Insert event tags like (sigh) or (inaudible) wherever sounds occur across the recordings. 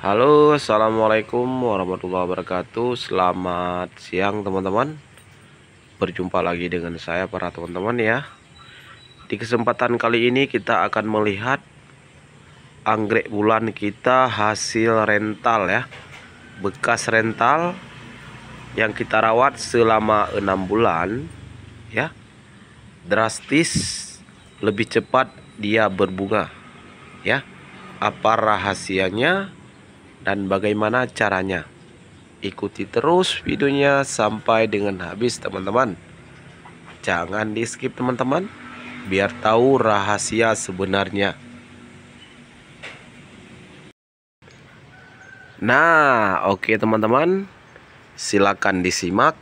Halo assalamualaikum warahmatullahi wabarakatuh Selamat siang teman-teman Berjumpa lagi dengan saya para teman-teman ya Di kesempatan kali ini kita akan melihat Anggrek bulan kita hasil rental ya Bekas rental Yang kita rawat selama enam bulan Ya Drastis Lebih cepat dia berbunga Ya Apa rahasianya dan bagaimana caranya. Ikuti terus videonya sampai dengan habis teman-teman. Jangan di skip teman-teman, biar tahu rahasia sebenarnya. Nah, oke okay, teman-teman, silakan disimak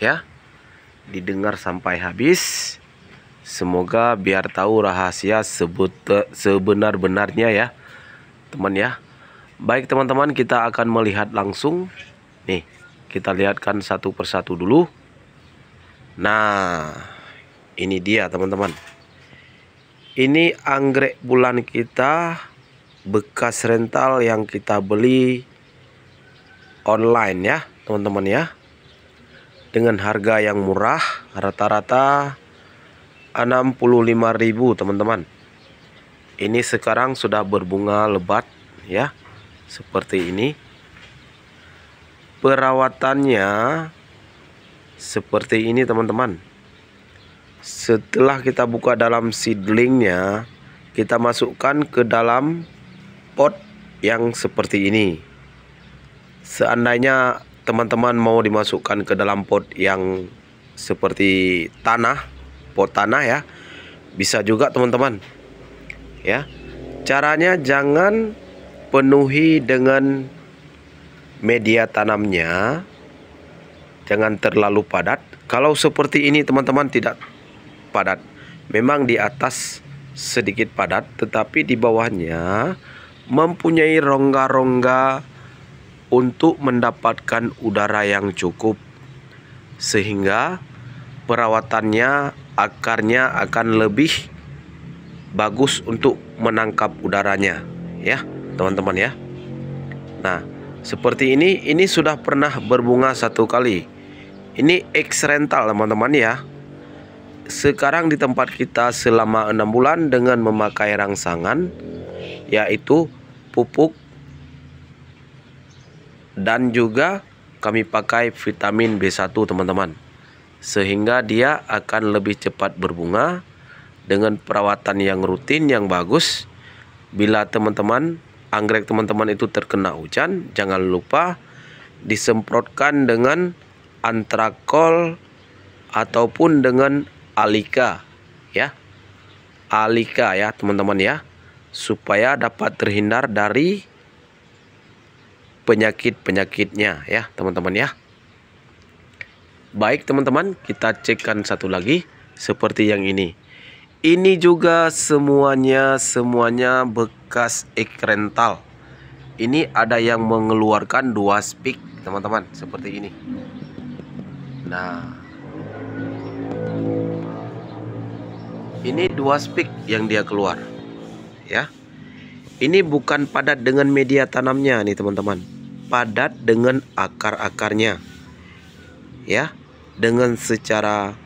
ya, didengar sampai habis. Semoga biar tahu rahasia sebut sebenar-benarnya ya, teman ya. Baik teman-teman kita akan melihat langsung Nih kita lihatkan satu persatu dulu Nah ini dia teman-teman Ini anggrek bulan kita Bekas rental yang kita beli online ya teman-teman ya Dengan harga yang murah rata-rata 65.000 teman-teman Ini sekarang sudah berbunga lebat ya seperti ini perawatannya seperti ini teman-teman setelah kita buka dalam seedlingnya kita masukkan ke dalam pot yang seperti ini seandainya teman-teman mau dimasukkan ke dalam pot yang seperti tanah pot tanah ya bisa juga teman-teman ya caranya jangan penuhi dengan media tanamnya jangan terlalu padat kalau seperti ini teman-teman tidak padat memang di atas sedikit padat tetapi di bawahnya mempunyai rongga-rongga untuk mendapatkan udara yang cukup sehingga perawatannya akarnya akan lebih bagus untuk menangkap udaranya ya teman-teman ya nah seperti ini ini sudah pernah berbunga satu kali ini X rental teman-teman ya sekarang di tempat kita selama enam bulan dengan memakai rangsangan yaitu pupuk dan juga kami pakai vitamin B1 teman-teman sehingga dia akan lebih cepat berbunga dengan perawatan yang rutin yang bagus bila teman-teman anggrek teman-teman itu terkena hujan, jangan lupa disemprotkan dengan antrakol ataupun dengan alika ya. Alika ya, teman-teman ya. Supaya dapat terhindar dari penyakit-penyakitnya ya, teman-teman ya. Baik, teman-teman, kita cekkan satu lagi seperti yang ini. Ini juga semuanya semuanya bekas bekas ik rental ini ada yang mengeluarkan dua speak teman-teman seperti ini nah ini dua speak yang dia keluar ya ini bukan padat dengan media tanamnya nih teman-teman padat dengan akar-akarnya ya dengan secara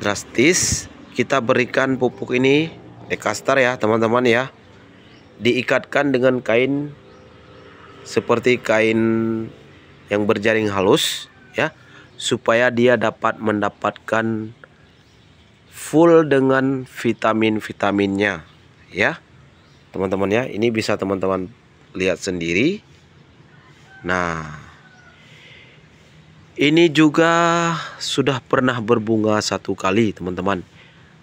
drastis kita berikan pupuk ini dekastar eh, ya teman-teman ya diikatkan dengan kain seperti kain yang berjaring halus ya supaya dia dapat mendapatkan full dengan vitamin-vitaminnya ya teman-teman ya ini bisa teman-teman lihat sendiri nah ini juga sudah pernah berbunga satu kali teman-teman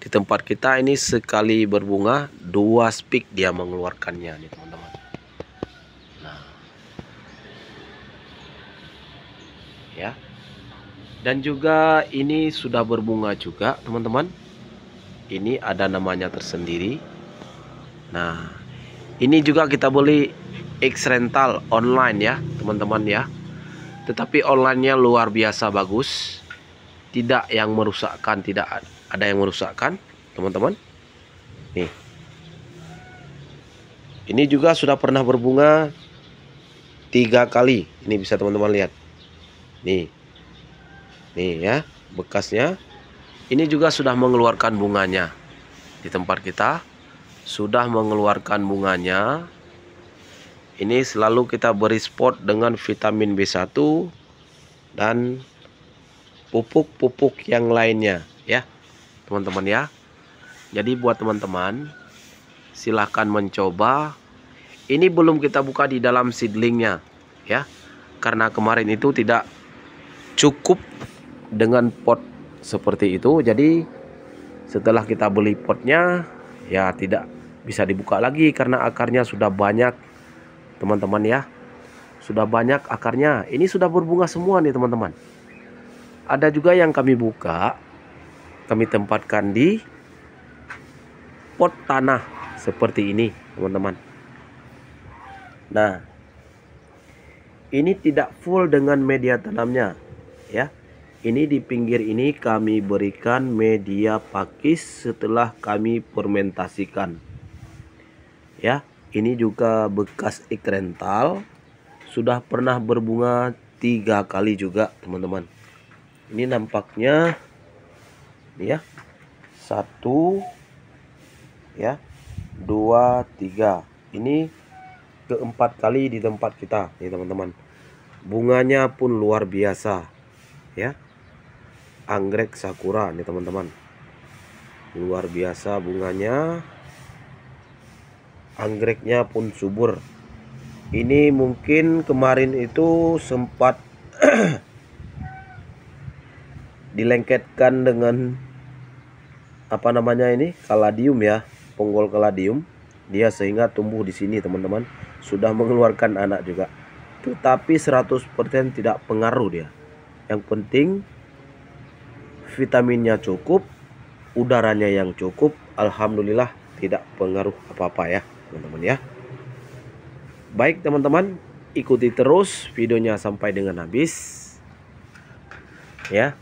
di tempat kita ini sekali berbunga dua spik dia mengeluarkannya nih teman-teman nah ya dan juga ini sudah berbunga juga teman-teman ini ada namanya tersendiri nah ini juga kita beli X rental online ya teman-teman ya tetapi onlinenya luar biasa bagus tidak yang merusakkan tidak ada yang merusakkan teman-teman nih ini juga sudah pernah berbunga tiga kali ini bisa teman-teman lihat nih nih ya bekasnya ini juga sudah mengeluarkan bunganya di tempat kita sudah mengeluarkan bunganya ini selalu kita beri spot dengan vitamin B1 dan pupuk-pupuk yang lainnya ya teman-teman ya jadi buat teman-teman silahkan mencoba ini belum kita buka di dalam seedlingnya ya karena kemarin itu tidak cukup dengan pot seperti itu jadi setelah kita beli potnya ya tidak bisa dibuka lagi karena akarnya sudah banyak teman-teman ya sudah banyak akarnya ini sudah berbunga semua nih teman-teman ada juga yang kami buka kami tempatkan di pot tanah seperti ini teman-teman nah ini tidak full dengan media tanamnya ya ini di pinggir ini kami berikan media pakis setelah kami fermentasikan ya ini juga bekas ikrental sudah pernah berbunga tiga kali juga teman-teman ini nampaknya ya satu ya dua tiga ini keempat kali di tempat kita ya teman-teman bunganya pun luar biasa ya anggrek sakura nih teman-teman luar biasa bunganya anggreknya pun subur ini mungkin kemarin itu sempat (clears throat) dilengketkan dengan apa namanya ini kaladium ya punggol kaladium dia sehingga tumbuh di sini teman-teman sudah mengeluarkan anak juga tetapi 100% tidak pengaruh dia yang penting vitaminnya cukup udaranya yang cukup Alhamdulillah tidak pengaruh apa-apa ya teman-teman ya baik teman-teman ikuti terus videonya sampai dengan habis ya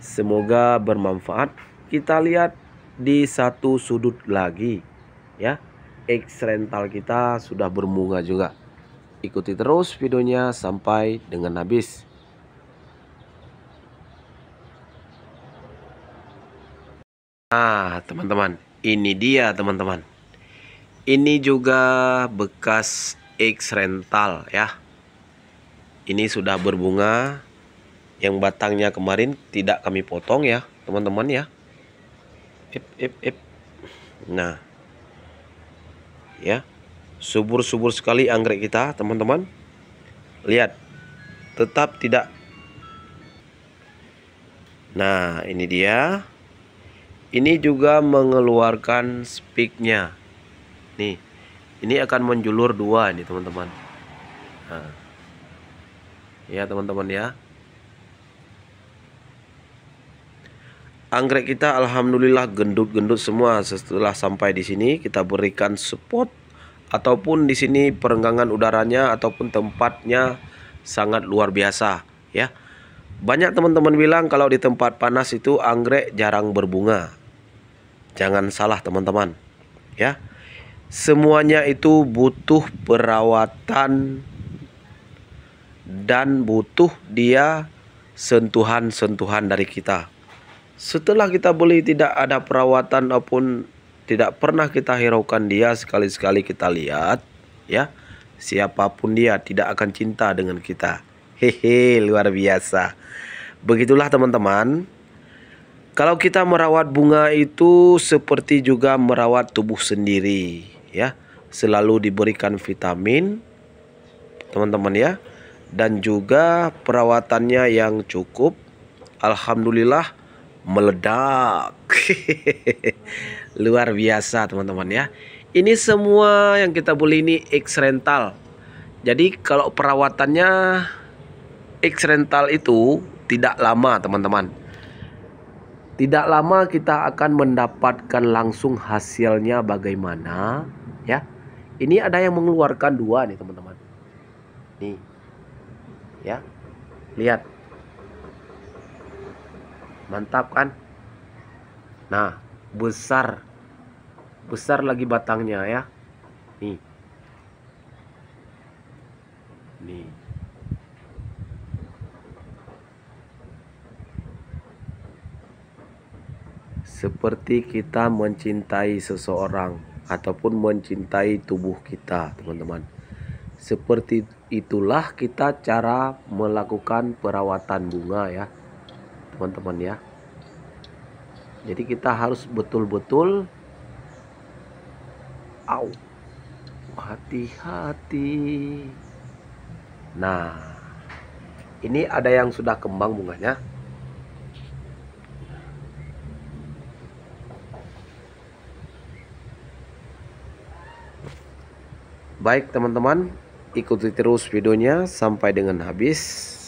Semoga bermanfaat. Kita lihat di satu sudut lagi ya. X rental kita sudah bermunga juga. Ikuti terus videonya sampai dengan habis. Nah, teman-teman, ini dia teman-teman. Ini juga bekas X rental ya. Ini sudah berbunga yang batangnya kemarin tidak kami potong ya teman-teman ya ip, ip, ip. nah ya subur-subur sekali anggrek kita teman-teman lihat tetap tidak nah ini dia ini juga mengeluarkan spiknya nih ini akan menjulur dua nih teman-teman nah. ya teman-teman ya Anggrek kita alhamdulillah gendut-gendut semua setelah sampai di sini kita berikan spot ataupun di sini perenggangan udaranya ataupun tempatnya sangat luar biasa ya. Banyak teman-teman bilang kalau di tempat panas itu anggrek jarang berbunga. Jangan salah teman-teman ya. Semuanya itu butuh perawatan dan butuh dia sentuhan-sentuhan dari kita. Setelah kita beli tidak ada perawatan ataupun tidak pernah kita hiraukan dia sekali-sekali kita lihat ya. Siapapun dia tidak akan cinta dengan kita. Hehe, luar biasa. Begitulah teman-teman. Kalau kita merawat bunga itu seperti juga merawat tubuh sendiri ya. Selalu diberikan vitamin teman-teman ya dan juga perawatannya yang cukup. Alhamdulillah meledak (laughs) luar biasa teman-teman ya ini semua yang kita beli ini X rental jadi kalau perawatannya X rental itu tidak lama teman-teman tidak lama kita akan mendapatkan langsung hasilnya bagaimana ya ini ada yang mengeluarkan dua nih teman-teman nih ya lihat mantap kan nah besar besar lagi batangnya ya nih nih seperti kita mencintai seseorang ataupun mencintai tubuh kita teman-teman seperti itulah kita cara melakukan perawatan bunga ya teman-teman ya jadi kita harus betul-betul au hati-hati nah ini ada yang sudah kembang bunganya Baik teman-teman, ikuti terus videonya sampai dengan habis.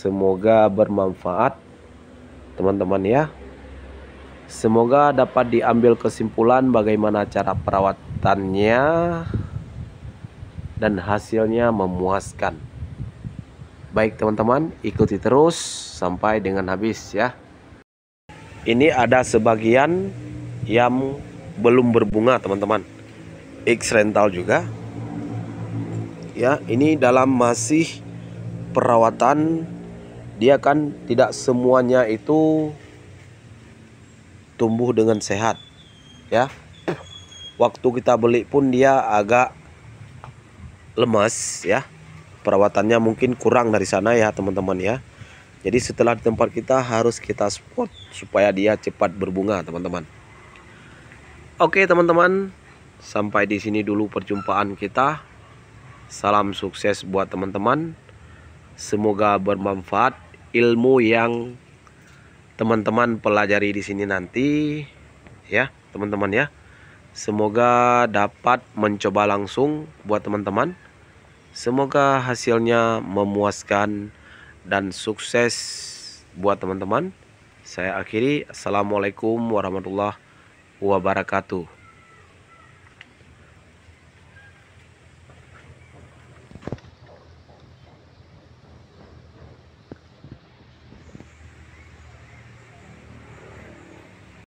Semoga bermanfaat teman-teman ya. Semoga dapat diambil kesimpulan bagaimana cara perawatannya dan hasilnya memuaskan. Baik teman-teman, ikuti terus sampai dengan habis ya. Ini ada sebagian yang belum berbunga teman-teman. X rental juga. Ya, ini dalam masih perawatan dia kan tidak semuanya itu tumbuh dengan sehat ya waktu kita beli pun dia agak lemas ya perawatannya mungkin kurang dari sana ya teman-teman ya jadi setelah di tempat kita harus kita support supaya dia cepat berbunga teman-teman oke teman-teman sampai di sini dulu perjumpaan kita salam sukses buat teman-teman semoga bermanfaat ilmu yang teman-teman pelajari di sini nanti ya teman-teman ya semoga dapat mencoba langsung buat teman-teman semoga hasilnya memuaskan dan sukses buat teman-teman saya akhiri assalamualaikum warahmatullahi wabarakatuh